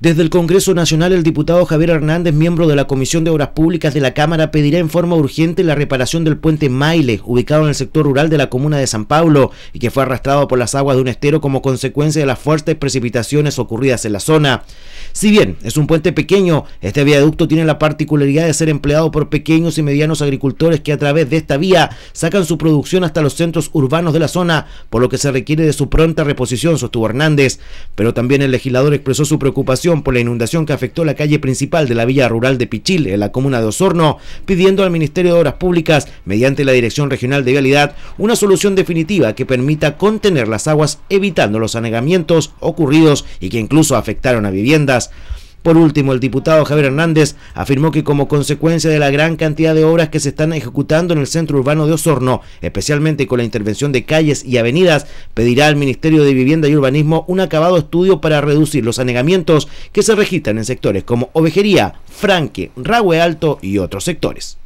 Desde el Congreso Nacional, el diputado Javier Hernández, miembro de la Comisión de Obras Públicas de la Cámara, pedirá en forma urgente la reparación del puente Maile, ubicado en el sector rural de la comuna de San Pablo, y que fue arrastrado por las aguas de un estero como consecuencia de las fuertes precipitaciones ocurridas en la zona. Si bien es un puente pequeño, este viaducto tiene la particularidad de ser empleado por pequeños y medianos agricultores que a través de esta vía sacan su producción hasta los centros urbanos de la zona, por lo que se requiere de su pronta reposición, sostuvo Hernández. Pero también el legislador expresó su preocupación por la inundación que afectó la calle principal de la villa rural de Pichil, en la comuna de Osorno, pidiendo al Ministerio de Obras Públicas, mediante la Dirección Regional de Vialidad, una solución definitiva que permita contener las aguas evitando los anegamientos ocurridos y que incluso afectaron a viviendas. Por último, el diputado Javier Hernández afirmó que como consecuencia de la gran cantidad de obras que se están ejecutando en el centro urbano de Osorno, especialmente con la intervención de calles y avenidas, pedirá al Ministerio de Vivienda y Urbanismo un acabado estudio para reducir los anegamientos que se registran en sectores como Ovejería, Franque, Ragüe Alto y otros sectores.